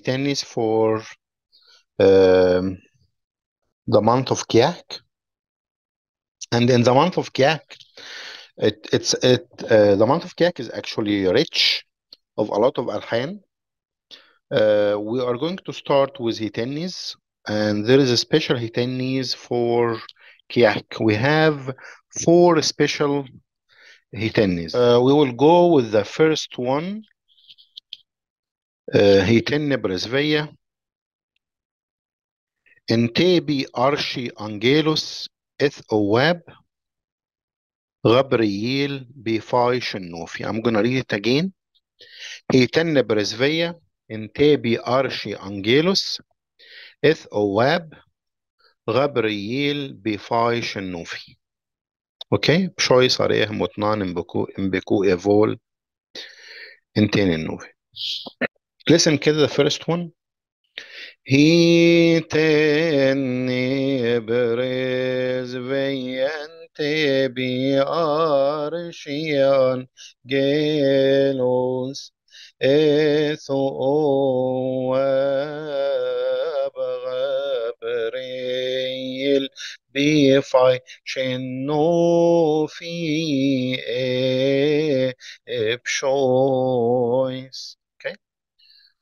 10 is for um, the month of Kiak. And in the month of Kiak, it, it's it uh, the month of Kiak is actually rich of a lot of alhan. Uh, we are going to start with hitanis, and there is a special hitanis for Kiak. We have four special hitanis. Uh, we will go with the first one, آه، هيتن برزفية انتابي أرشي أنجيلوس إث أواب غبرييل بفاي شنوفي يعني I'm gonna read it again هيتن برزفية انتابي أرشي أنجيلوس إث أواب غبرييل بفاي شنوفي أوكي بشوي صار صريح إيه مطنان امبكو بكو إيفول انتين النوفي Listen كده the first one. Hitenni beriz veyente bi arşiyan gelos ethu وغبريل بيفعي شنو في بشويس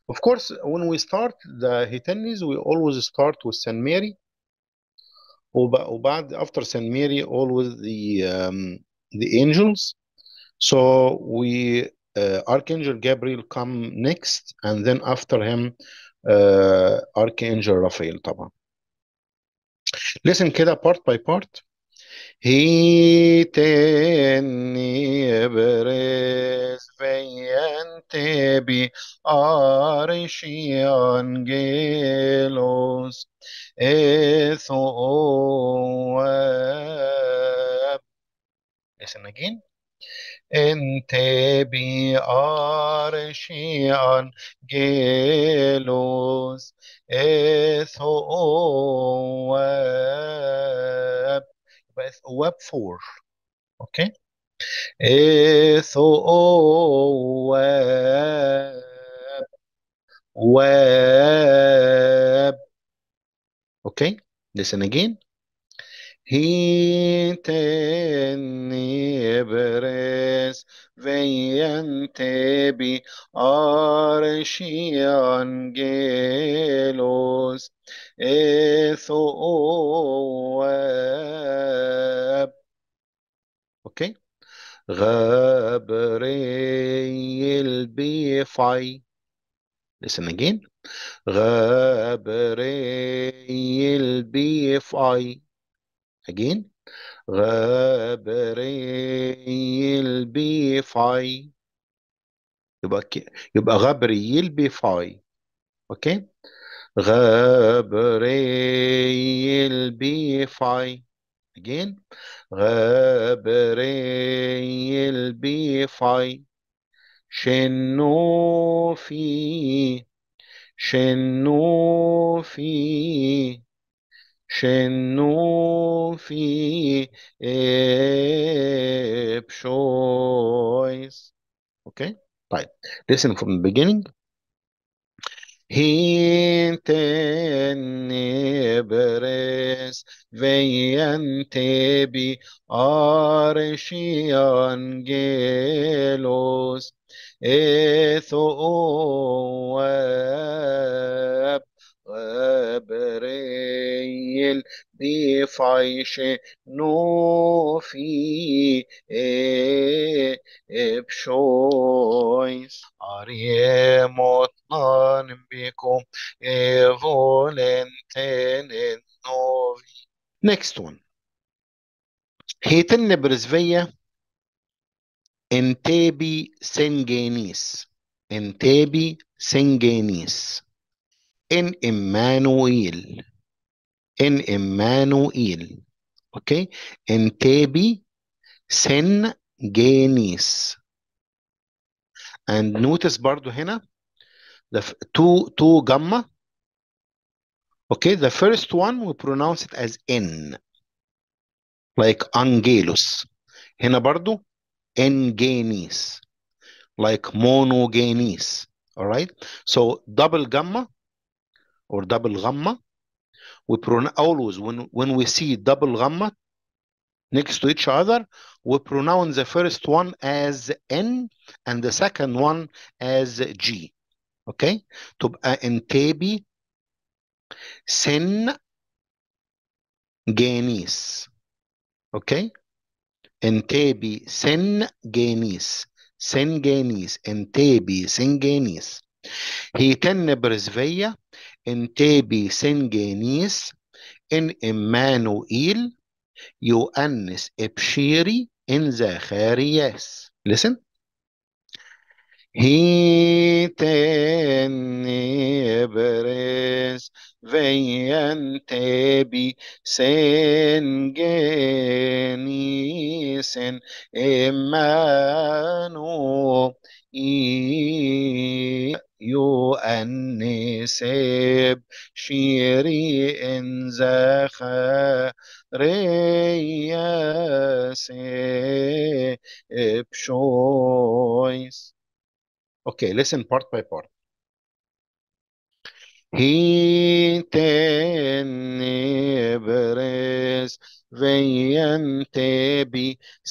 Of course, when we start the Hitanis, we always start with St. Mary. after St. Mary, always the, um, the angels. So we uh, Archangel Gabriel come next, and then after him uh, Archangel Raphael Listen keda part by part. Hitenni ebrez veyente bi arishi angelos ethoab. Listen again. Ente bi arishi angelos ethoab. web 4 okay so web web okay listen again Hitenni bres veyente bi arşi angelos ethoab. Okay. غبري listen again غبري البيفاي again غبريل بي فاي يبقى يبقى غبريل بي فاي أوكي غبريل بي فاي again غبريل بي فاي شنو في شنو في שנו פי פשויס. אוקיי? Right. Listen from the beginning. Hinteni beres veyentebi arşiyan gelos etho غبريل بفعيش نوفي إيه، إيه، بشويس أريموتنان بكم إيه، فولنتين نوفي Next one هيتن برزفية انتابي سنجانيس انتابي سنجانيس in Emmanuel. In Emmanuel. Okay. In Tabi, Sen Genis. And notice برضو هنا the two two gamma. Okay, the first one we pronounce it as N. Like Angelus. هنا برضو N-ganis. Like Monogenis. All right. So double gamma or double gamma, we pronounce always when, when we see double gamma next to each other, we pronounce the first one as N and the second one as G. Okay? to انتابي uh, sen genis. Okay? sen genis, sen genis, سنجانيس sen genis. هي Hiten Brezveja, Entebi Sengenis, إن إمانوئيل يؤنس إبشيري إن زخارياس لسن هي تن إبرز فين تبي سنجانيسن إمانو سيب شيري إن زخريا seb شويس Okay, listen part by part. He Hiteni beres veyentebi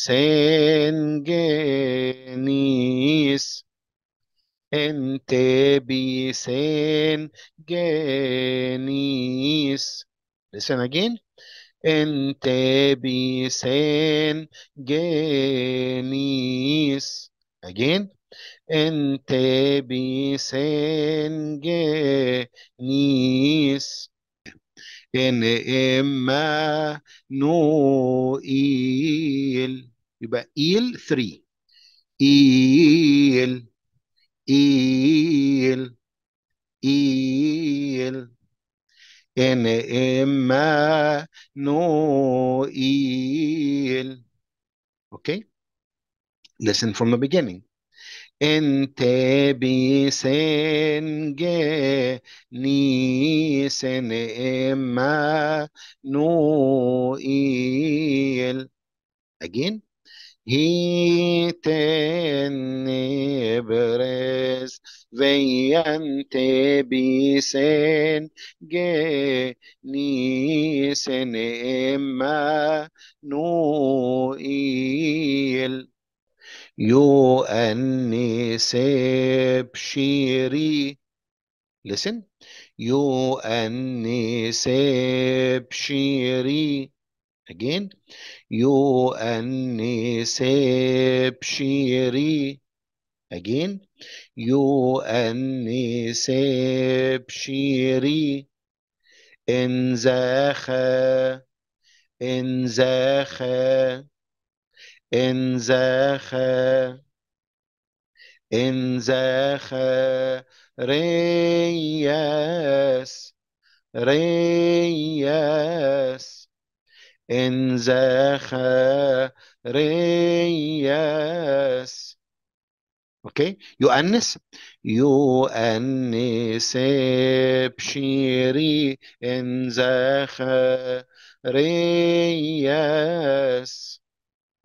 sengenis entebi se en genis. Listen again. En tebis en genis. Again. En tebis en genis. En Emmanuel. يبقى il 3 Il. Il. il en Emmanuel. Okay? Listen from the beginning. Ente ni sen no il. Again. hitenni bres vejante bisen genisen imma nuil يؤنس بشيري listen يؤنس بشيري again يو أنسب شيري again يو أنسب شيري انزاخا انزاخا انزاخا انزاخا رياس رياس إن زخرياس أوكي يؤنس يؤنس بشيري إن زخرياس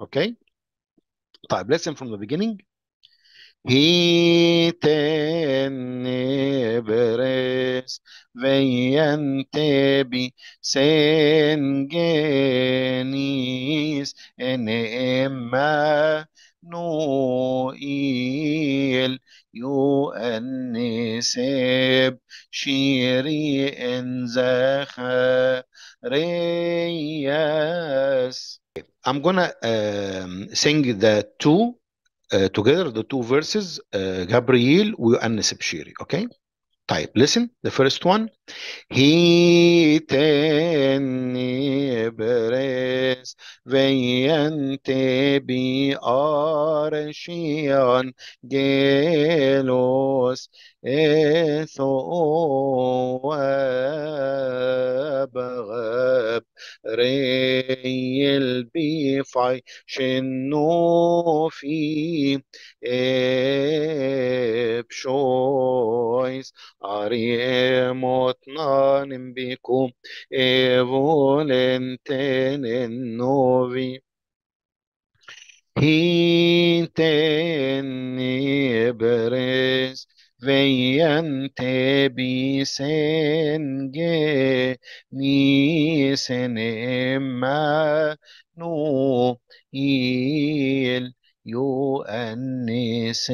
أوكي طيب listen from the beginning Hitenni beres veyentebi sen genis en emma نوئيل يؤنسب شيري إن I'm gonna um, sing the two Uh, together the two verses, uh, Gabriel the بشيري. Okay? type. listen the first one He Hiteni beres veyente bi arşiyan gelos ثواب غاب ري البيفعي شنو في بشويس نانم بكم ايفولنتين النوفي هي تاني بريس veían te bisenge ni senema nu il يؤنسي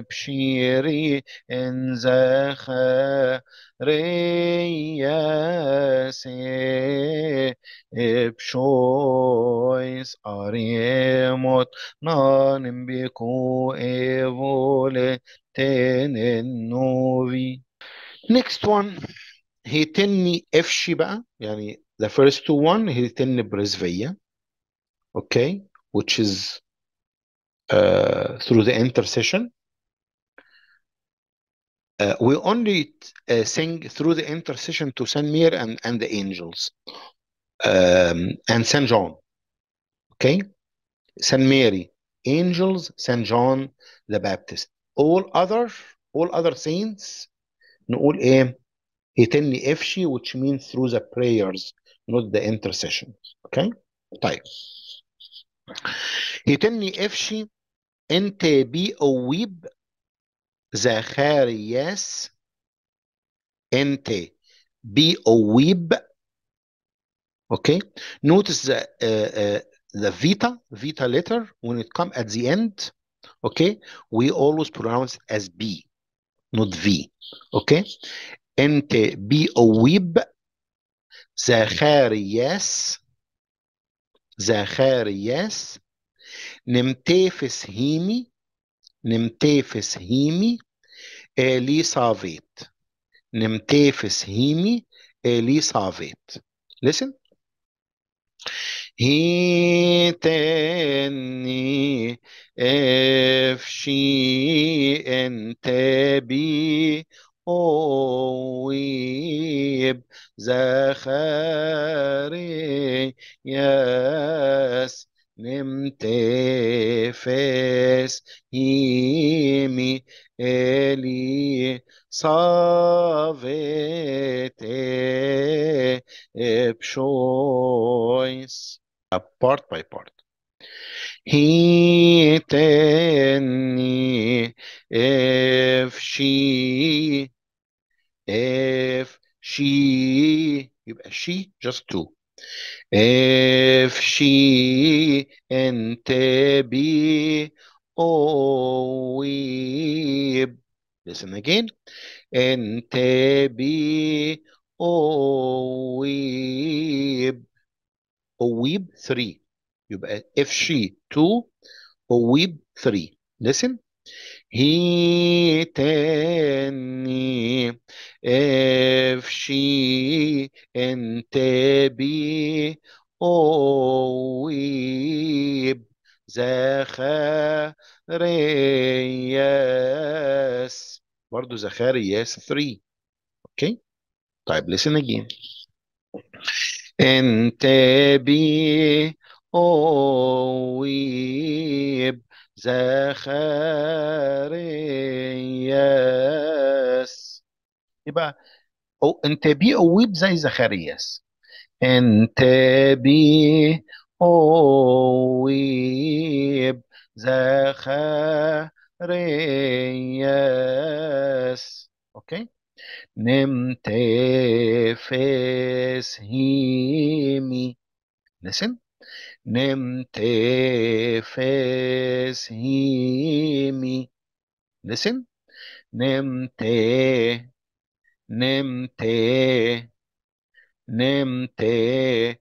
بشيري إن زخرياسي بشويس أريموت بكو إيفول إيفولي تننوفي Next one هيتني افشي بقى يعني the first two one تني برزفية okay which is uh, through the intercession. Uh, we only uh, sing through the intercession to Saint Mir and, and the angels um, and Saint John. Okay? Saint Mary, angels, Saint John the Baptist. All other all other saints نقول ايه يتني افشي which means through the prayers not the intercessions. Okay? طيب يتني افشي NTB Owib Zacharias NTB Owib. Okay, notice the uh, uh, the vita vita letter when it come at the end. Okay, we always pronounce as B, not V. Okay, NTB Owib Zacharias Zacharias نمتافس هيمي نمتافس هيمي آلي صافيت نمتافس هيمي آلي صافيت listen هيتني افشي انت بي اويب زخاري ياس nem te fez imi eli savete epshois a port by port he teni if she if she if she just two if she and be oh Listen again. And be oh weep. Owib 3 يبقى if she 2 Oweeb 3 listen هيتني افشي انت بي اويب زخارياس برضو زخارياس 3 اوكي طيب listen again انت بي اويب زخرياس يبقى أو انت بي اويب زي زخرياس انت بي اويب زخرياس اوكي نمت هيمي لسن te fes himi. Listen. Nem te. Nem fes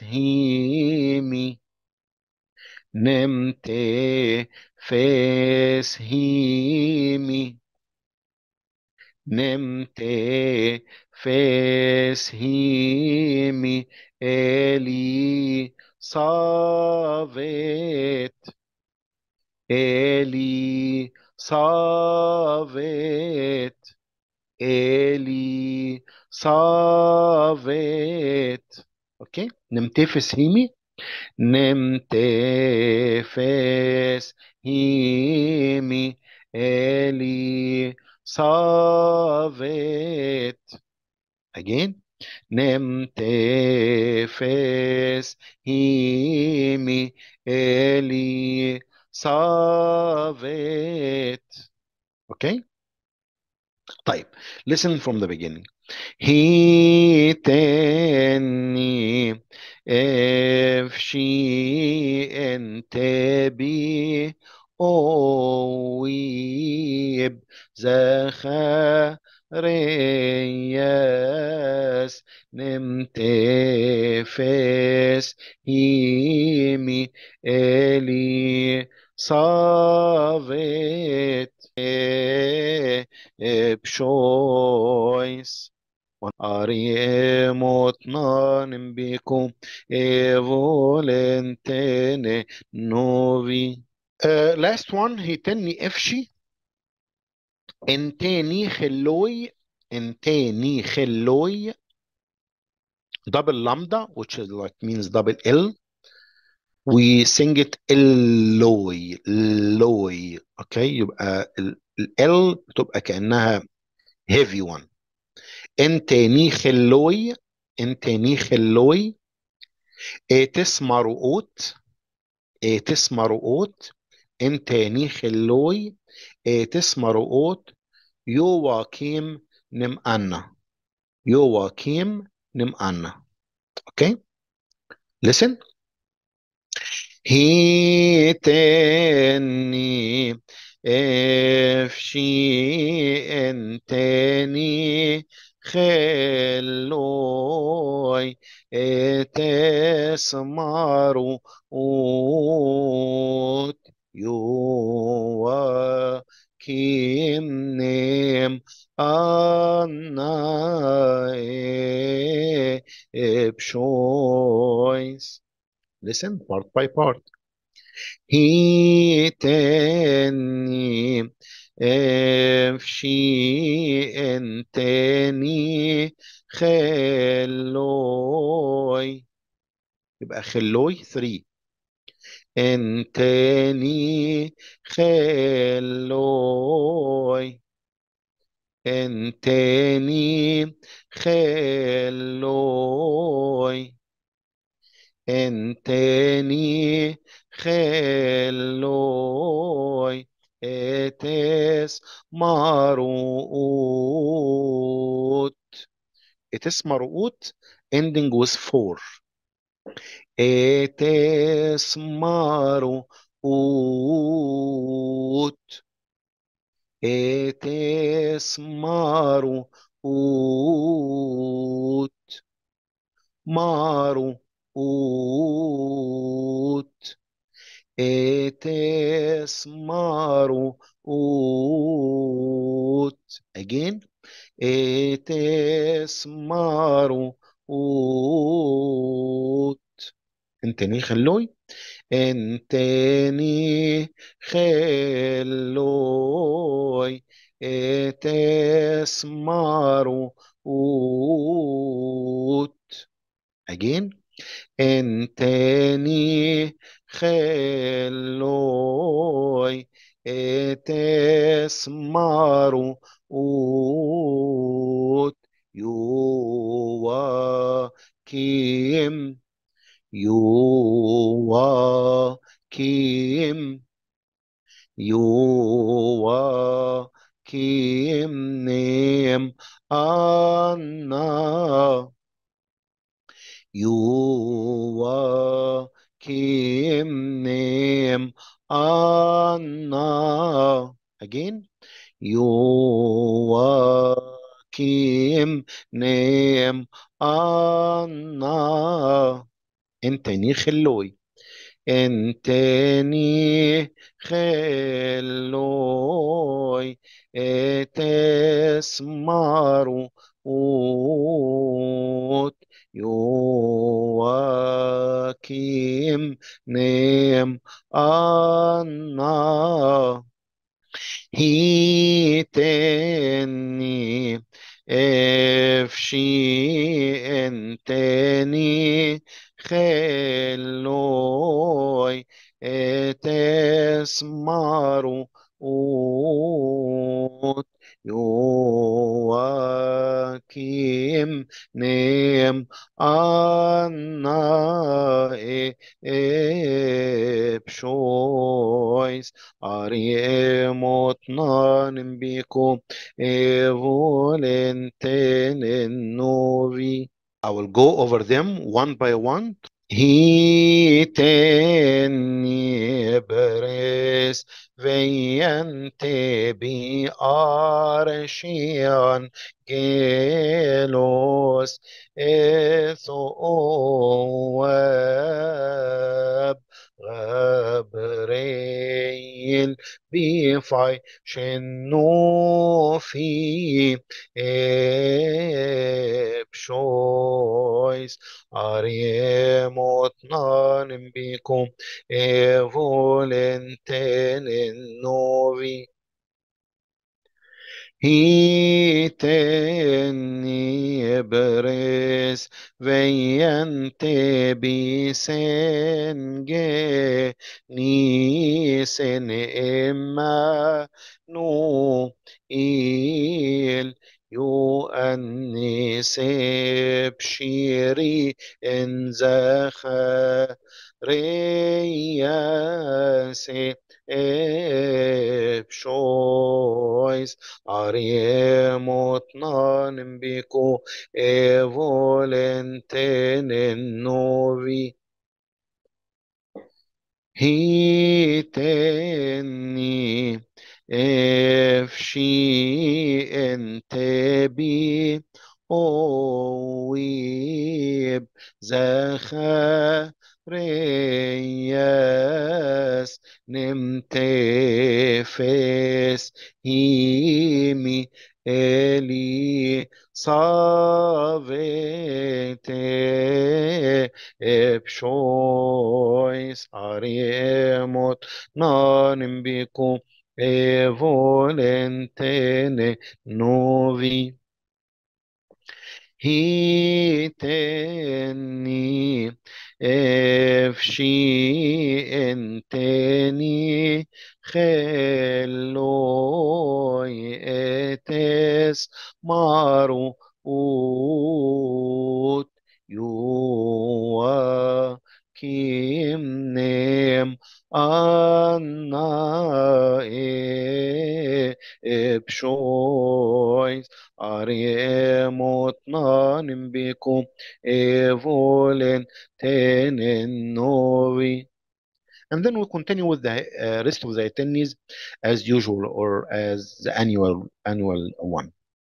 himi. te fes himi. te fes himi. Eli Savet. Eli Savet. Eli Savet. Okay? Nemtefes himi. Nemtefes himi. Eli Savet. Again. Nemtefes himi eli savet. Okay? Type. listen from the beginning هيتني افشي انت بي اويب زخا رياس نمت فاس هيمي الي صافت بشويس Ariemot nanem bikum evolentene novi. Uh, last one, هيتني افشي انتاني خلوي انتاني خلوي double lambda which is like means double L we sing it اللوي اللوي اوكي يبقى ال بتبقى كأنها heavy one انتاني خلوي انتاني خلوي اتسمى رؤوت اتسمى رؤوت انتاني خلوي اتسمى رؤوت Joachim Nemanna. Joachim Nemanna. Okay? Listen. He هيتني افشي انتني خلوي ut يوم kimnim anna choice. Listen part by part. He teni efshi enteni خلوي يبقى خلوي 3 ان تاني خلوي ان تاني خلوي ان تاني خلوي اتس مرؤوت اتس مرؤوت ending with four Etesmaru ut. Etesmaru ut. Maru ut. maru ut. Again. Etesmaru ut. انتني خلوي انتني خلوي اتسمارو إيه اوت اجين انتني خلوي انتني خلوي انتني خلوي اتسمار إيه اوت يواكيم نيم أنا هيتني افشي انتني خلوي تسمروا ut Joakim nem anna e epshois ariemot nanim bikum evolentenen novi I will go over them one by one. He Hitenni ibris veyente bi arşiyan gelos ethu غبريل بيفعي شنو في بشويس أريموت نانم بيكم إيفولنتين النوفي هيتني برس وينت بسنجي نيسن إما نو إيل يو أني شيري إن زخا reyesi hep شويس أريموتنان بيكو إيفولنتين النوبي هيتني افشي انت بي اويب زخا prayers nimte fes himi eli savete ep shois ariemot nanim bikum e volentene novi hiteni في شيء تاني خلو يتسمروا يوا kīm nēm annā evolen tenen novi. And then we we'll continue with the uh, rest of the attendees as usual or as the annual annual one.